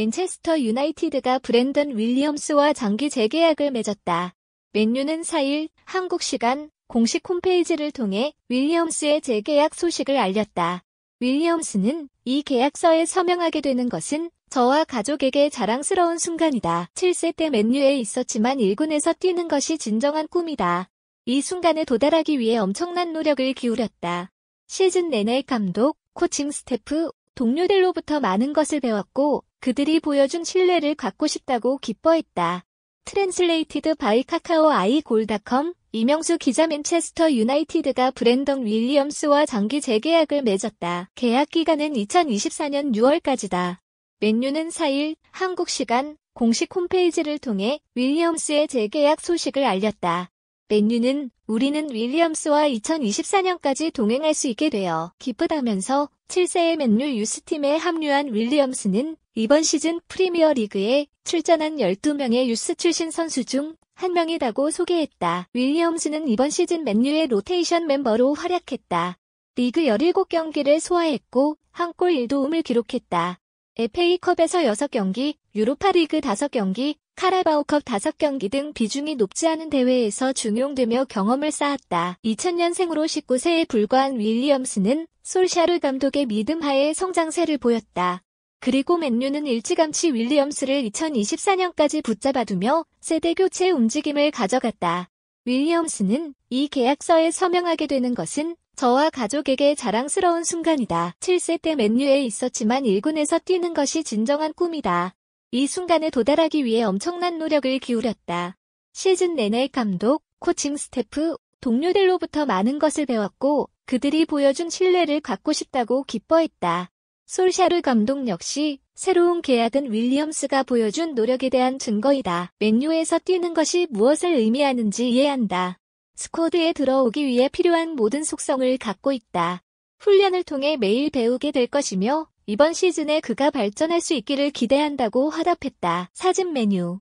맨체스터 유나이티드가 브랜던 윌리엄스와 장기 재계약을 맺었다. 맨유는 4일 한국 시간 공식 홈페이지를 통해 윌리엄스의 재계약 소식을 알렸다. 윌리엄스는 이 계약서에 서명하게 되는 것은 저와 가족에게 자랑스러운 순간이다. 7세 때 맨유에 있었지만 1군에서 뛰는 것이 진정한 꿈이다. 이 순간에 도달하기 위해 엄청난 노력을 기울였다. 시즌 내내 감독, 코칭 스태프, 동료들로부터 많은 것을 배웠고 그들이 보여준 신뢰를 갖고 싶다고 기뻐했다. 트랜슬레이티드 바이 카카오 아이 골닷컴 이명수 기자 맨체스터 유나이티드가 브랜던 윌리엄스와 장기 재계약을 맺었다. 계약 기간은 2024년 6월까지다. 맨유는 4일 한국 시간 공식 홈페이지를 통해 윌리엄스의 재계약 소식을 알렸다. 맨유는 우리는 윌리엄스와 2024년까지 동행할 수 있게 되어 기쁘다면서 7세의 맨유 유스팀에 합류한 윌리엄스는 이번 시즌 프리미어 리그에 출전한 12명의 유스 출신 선수 중 한 명이라고 소개했다. 윌리엄스는 이번 시즌 맨유의 로테이션 멤버로 활약했다. 리그 17경기를 소화했고 한 골 1도움을 기록했다. FA컵에서 6경기, 유로파리그 5경기, 카라바오컵 5경기 등 비중이 높지 않은 대회에서 중용되며 경험을 쌓았다. 2000년생으로 19세에 불과한 윌리엄스는 솔샤르 감독의 믿음하에 성장세를 보였다. 그리고 맨유는 일찌감치 윌리엄스를 2024년까지 붙잡아두며 세대 교체 움직임을 가져갔다. 윌리엄스는 이 계약서에 서명하게 되는 것은 저와 가족에게 자랑스러운 순간이다. 7세 때 맨유에 있었지만 1군에서 뛰는 것이 진정한 꿈이다. 이 순간에 도달하기 위해 엄청난 노력을 기울였다. 시즌 내내 감독, 코칭 스태프, 동료들로부터 많은 것을 배웠고 그들이 보여준 신뢰를 갖고 싶다고 기뻐했다. 솔샤르 감독 역시 새로운 계약은 윌리엄스가 보여준 노력에 대한 증거이다. 맨유에서 뛰는 것이 무엇을 의미하는지 이해한다. 스쿼드에 들어오기 위해 필요한 모든 속성을 갖고 있다. 훈련을 통해 매일 배우게 될 것이며 이번 시즌에 그가 발전할 수 있기를 기대한다고 화답했다. 사진 메뉴